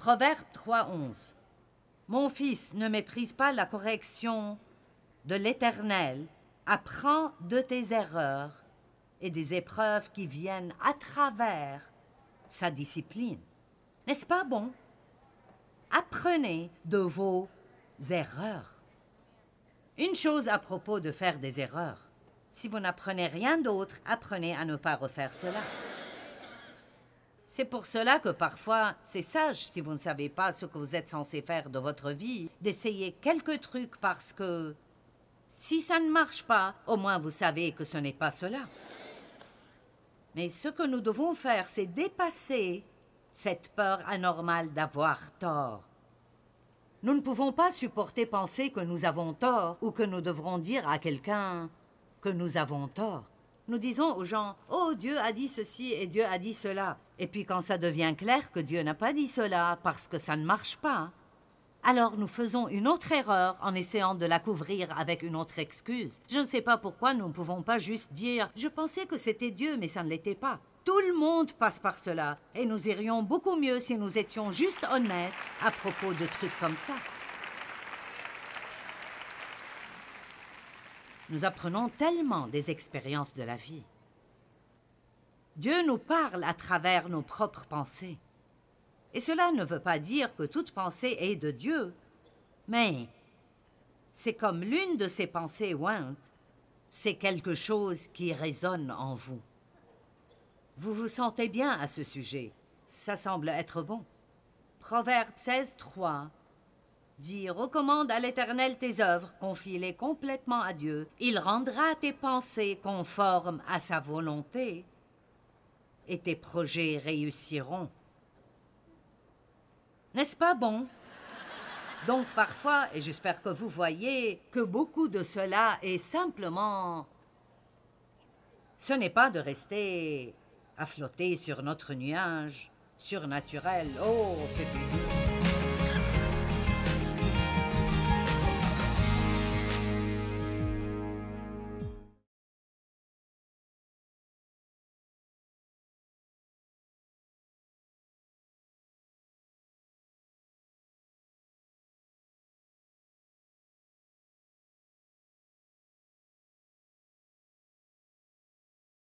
Proverbe 3.11. Mon fils, ne méprise pas la correction de l'Éternel, apprends de tes erreurs et des épreuves qui viennent à travers sa discipline. N'est-ce pas bon? Apprenez de vos erreurs. Une chose à propos de faire des erreurs. Si vous n'apprenez rien d'autre, apprenez à ne pas refaire cela. C'est pour cela que parfois, c'est sage, si vous ne savez pas ce que vous êtes censé faire de votre vie, d'essayer quelques trucs parce que si ça ne marche pas, au moins vous savez que ce n'est pas cela. Mais ce que nous devons faire, c'est dépasser cette peur anormale d'avoir tort. Nous ne pouvons pas supporter penser que nous avons tort ou que nous devrons dire à quelqu'un que nous avons tort nous disons aux gens Oh, Dieu a dit ceci et Dieu a dit cela. Et puis quand ça devient clair que Dieu n'a pas dit cela parce que ça ne marche pas, hein. alors nous faisons une autre erreur en essayant de la couvrir avec une autre excuse. Je ne sais pas pourquoi nous ne pouvons pas juste dire Je pensais que c'était Dieu, mais ça ne l'était pas. Tout le monde passe par cela, et nous irions beaucoup mieux si nous étions juste honnêtes à propos de trucs comme ça. nous apprenons tellement des expériences de la vie. Dieu nous parle à travers nos propres pensées. Et cela ne veut pas dire que toute pensée est de Dieu, mais c'est comme l'une de ces pensées ointes, c'est quelque chose qui résonne en vous. Vous vous sentez bien à ce sujet, ça semble être bon. Proverbe 16, 3 dit recommande à l'Éternel tes œuvres, confie-les complètement à Dieu. Il rendra tes pensées conformes à sa volonté et tes projets réussiront. N'est-ce pas bon? Donc parfois, et j'espère que vous voyez, que beaucoup de cela est simplement... Ce n'est pas de rester à flotter sur notre nuage surnaturel. Oh, c'est une.